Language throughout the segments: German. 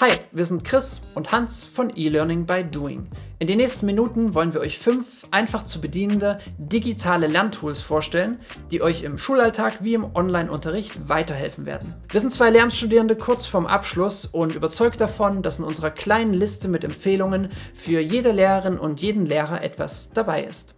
Hi, wir sind Chris und Hans von E-Learning by Doing. In den nächsten Minuten wollen wir euch fünf einfach zu bedienende digitale Lerntools vorstellen, die euch im Schulalltag wie im Online-Unterricht weiterhelfen werden. Wir sind zwei Lernstudierende kurz vorm Abschluss und überzeugt davon, dass in unserer kleinen Liste mit Empfehlungen für jede Lehrerin und jeden Lehrer etwas dabei ist.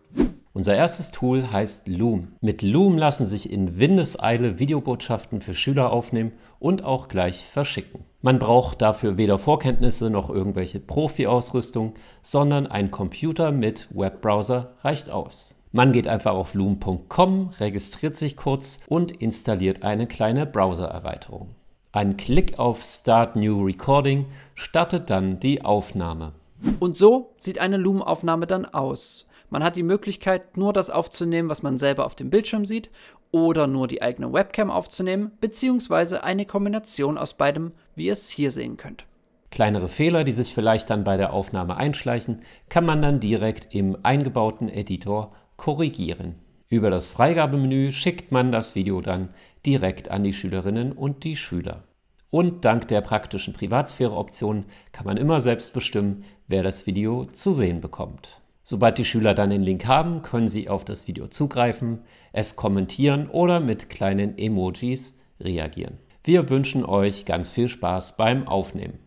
Unser erstes Tool heißt Loom. Mit Loom lassen sich in Windeseile Videobotschaften für Schüler aufnehmen und auch gleich verschicken. Man braucht dafür weder Vorkenntnisse noch irgendwelche Profi-Ausrüstung, sondern ein Computer mit Webbrowser reicht aus. Man geht einfach auf loom.com, registriert sich kurz und installiert eine kleine Browser-Erweiterung. Ein Klick auf Start New Recording startet dann die Aufnahme. Und so sieht eine Loom-Aufnahme dann aus. Man hat die Möglichkeit, nur das aufzunehmen, was man selber auf dem Bildschirm sieht, oder nur die eigene Webcam aufzunehmen, beziehungsweise eine Kombination aus beidem, wie ihr es hier sehen könnt. Kleinere Fehler, die sich vielleicht dann bei der Aufnahme einschleichen, kann man dann direkt im eingebauten Editor korrigieren. Über das Freigabemenü schickt man das Video dann direkt an die Schülerinnen und die Schüler. Und dank der praktischen Privatsphäre-Option kann man immer selbst bestimmen, wer das Video zu sehen bekommt. Sobald die Schüler dann den Link haben, können sie auf das Video zugreifen, es kommentieren oder mit kleinen Emojis reagieren. Wir wünschen euch ganz viel Spaß beim Aufnehmen.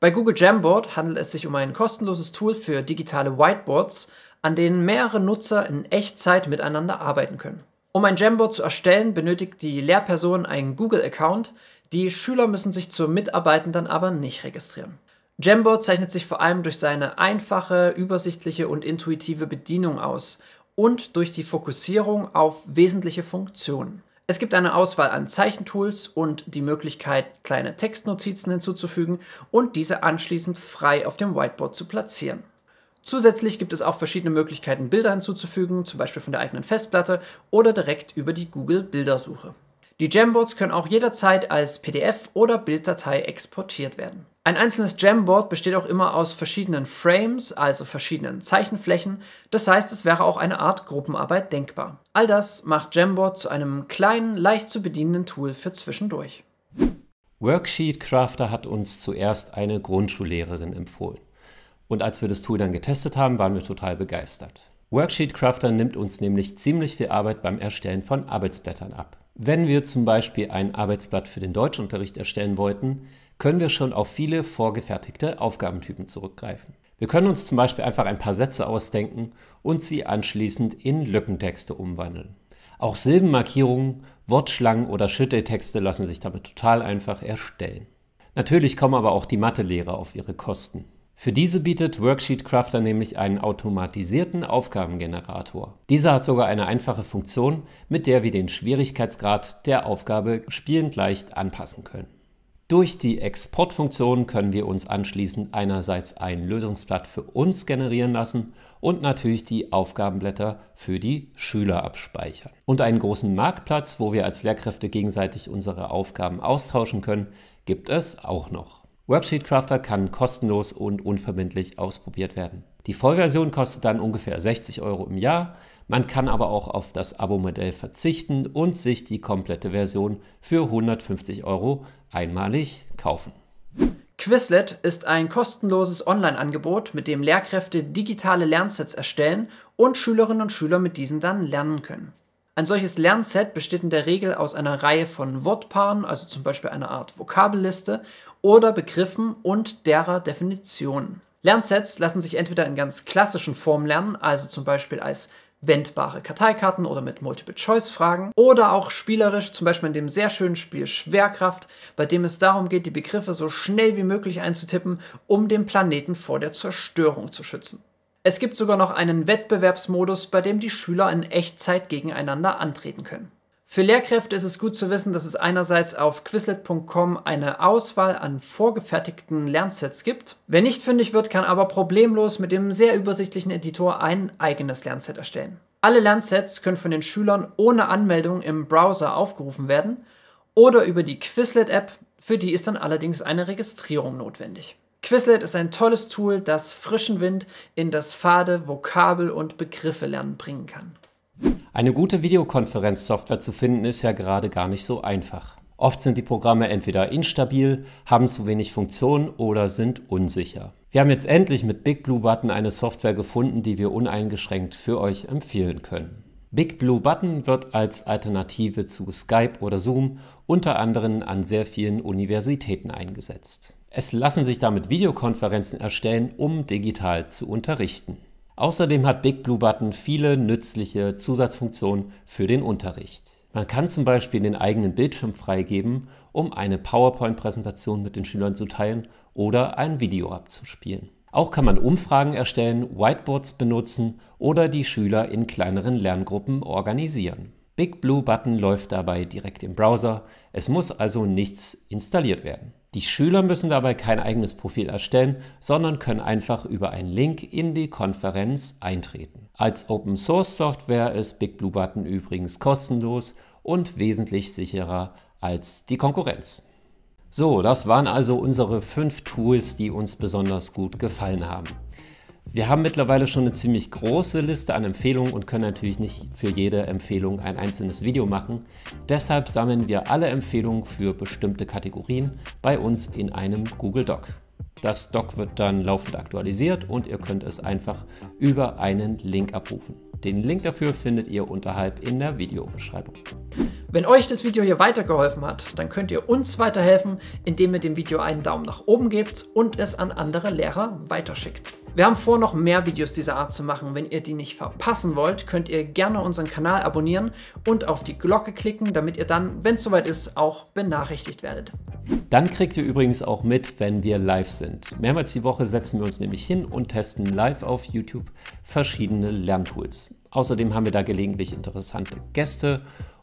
Bei Google Jamboard handelt es sich um ein kostenloses Tool für digitale Whiteboards, an denen mehrere Nutzer in Echtzeit miteinander arbeiten können. Um ein Jamboard zu erstellen, benötigt die Lehrperson einen Google-Account, die Schüler müssen sich zur Mitarbeitenden aber nicht registrieren. Jamboard zeichnet sich vor allem durch seine einfache, übersichtliche und intuitive Bedienung aus und durch die Fokussierung auf wesentliche Funktionen. Es gibt eine Auswahl an Zeichentools und die Möglichkeit, kleine Textnotizen hinzuzufügen und diese anschließend frei auf dem Whiteboard zu platzieren. Zusätzlich gibt es auch verschiedene Möglichkeiten, Bilder hinzuzufügen, zum Beispiel von der eigenen Festplatte oder direkt über die Google Bildersuche. Die Jamboards können auch jederzeit als PDF oder Bilddatei exportiert werden. Ein einzelnes Jamboard besteht auch immer aus verschiedenen Frames, also verschiedenen Zeichenflächen. Das heißt, es wäre auch eine Art Gruppenarbeit denkbar. All das macht Jamboard zu einem kleinen, leicht zu bedienenden Tool für zwischendurch. Worksheet Crafter hat uns zuerst eine Grundschullehrerin empfohlen. Und als wir das Tool dann getestet haben, waren wir total begeistert. Worksheet Crafter nimmt uns nämlich ziemlich viel Arbeit beim Erstellen von Arbeitsblättern ab. Wenn wir zum Beispiel ein Arbeitsblatt für den Deutschunterricht erstellen wollten, können wir schon auf viele vorgefertigte Aufgabentypen zurückgreifen. Wir können uns zum Beispiel einfach ein paar Sätze ausdenken und sie anschließend in Lückentexte umwandeln. Auch Silbenmarkierungen, Wortschlangen oder Schütteltexte lassen sich damit total einfach erstellen. Natürlich kommen aber auch die Mathelehrer auf ihre Kosten. Für diese bietet Worksheet Crafter nämlich einen automatisierten Aufgabengenerator. Dieser hat sogar eine einfache Funktion, mit der wir den Schwierigkeitsgrad der Aufgabe spielend leicht anpassen können. Durch die Exportfunktion können wir uns anschließend einerseits ein Lösungsblatt für uns generieren lassen und natürlich die Aufgabenblätter für die Schüler abspeichern. Und einen großen Marktplatz, wo wir als Lehrkräfte gegenseitig unsere Aufgaben austauschen können, gibt es auch noch. WebSheet Crafter kann kostenlos und unverbindlich ausprobiert werden. Die Vollversion kostet dann ungefähr 60 Euro im Jahr. Man kann aber auch auf das Abo-Modell verzichten und sich die komplette Version für 150 Euro einmalig kaufen. Quizlet ist ein kostenloses Online-Angebot, mit dem Lehrkräfte digitale Lernsets erstellen und Schülerinnen und Schüler mit diesen dann lernen können. Ein solches Lernset besteht in der Regel aus einer Reihe von Wortpaaren, also zum Beispiel einer Art Vokabelliste oder Begriffen und derer Definitionen. Lernsets lassen sich entweder in ganz klassischen Formen lernen, also zum Beispiel als wendbare Karteikarten oder mit Multiple-Choice-Fragen oder auch spielerisch, zum Beispiel in dem sehr schönen Spiel Schwerkraft, bei dem es darum geht, die Begriffe so schnell wie möglich einzutippen, um den Planeten vor der Zerstörung zu schützen. Es gibt sogar noch einen Wettbewerbsmodus, bei dem die Schüler in Echtzeit gegeneinander antreten können. Für Lehrkräfte ist es gut zu wissen, dass es einerseits auf quizlet.com eine Auswahl an vorgefertigten Lernsets gibt. Wer nicht fündig wird, kann aber problemlos mit dem sehr übersichtlichen Editor ein eigenes Lernset erstellen. Alle Lernsets können von den Schülern ohne Anmeldung im Browser aufgerufen werden oder über die Quizlet-App, für die ist dann allerdings eine Registrierung notwendig. Quizlet ist ein tolles Tool, das frischen Wind in das fade Vokabel- und Begriffe lernen bringen kann. Eine gute Videokonferenzsoftware zu finden ist ja gerade gar nicht so einfach. Oft sind die Programme entweder instabil, haben zu wenig Funktionen oder sind unsicher. Wir haben jetzt endlich mit BigBlueButton eine Software gefunden, die wir uneingeschränkt für euch empfehlen können. BigBlueButton wird als Alternative zu Skype oder Zoom unter anderem an sehr vielen Universitäten eingesetzt. Es lassen sich damit Videokonferenzen erstellen, um digital zu unterrichten. Außerdem hat Big Blue Button viele nützliche Zusatzfunktionen für den Unterricht. Man kann zum Beispiel den eigenen Bildschirm freigeben, um eine PowerPoint-Präsentation mit den Schülern zu teilen oder ein Video abzuspielen. Auch kann man Umfragen erstellen, Whiteboards benutzen oder die Schüler in kleineren Lerngruppen organisieren. Big Blue Button läuft dabei direkt im Browser, es muss also nichts installiert werden. Die Schüler müssen dabei kein eigenes Profil erstellen, sondern können einfach über einen Link in die Konferenz eintreten. Als Open Source Software ist Big Blue Button übrigens kostenlos und wesentlich sicherer als die Konkurrenz. So, das waren also unsere fünf Tools, die uns besonders gut gefallen haben. Wir haben mittlerweile schon eine ziemlich große Liste an Empfehlungen und können natürlich nicht für jede Empfehlung ein einzelnes Video machen. Deshalb sammeln wir alle Empfehlungen für bestimmte Kategorien bei uns in einem Google Doc. Das Doc wird dann laufend aktualisiert und ihr könnt es einfach über einen Link abrufen. Den Link dafür findet ihr unterhalb in der Videobeschreibung. Wenn euch das Video hier weitergeholfen hat, dann könnt ihr uns weiterhelfen, indem ihr dem Video einen Daumen nach oben gebt und es an andere Lehrer weiterschickt. Wir haben vor, noch mehr Videos dieser Art zu machen. Wenn ihr die nicht verpassen wollt, könnt ihr gerne unseren Kanal abonnieren und auf die Glocke klicken, damit ihr dann, wenn es soweit ist, auch benachrichtigt werdet. Dann kriegt ihr übrigens auch mit, wenn wir live sind. Mehrmals die Woche setzen wir uns nämlich hin und testen live auf YouTube verschiedene Lerntools. Außerdem haben wir da gelegentlich interessante Gäste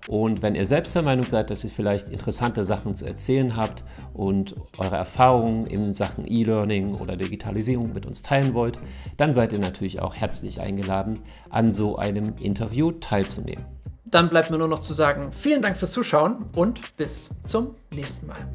und wenn ihr selbst der Meinung seid, dass ihr vielleicht interessante Sachen zu erzählen habt und eure Erfahrungen in Sachen E-Learning oder Digitalisierung mit uns teilen wollt, dann seid ihr natürlich auch herzlich eingeladen, an so einem Interview teilzunehmen. Dann bleibt mir nur noch zu sagen, vielen Dank fürs Zuschauen und bis zum nächsten Mal.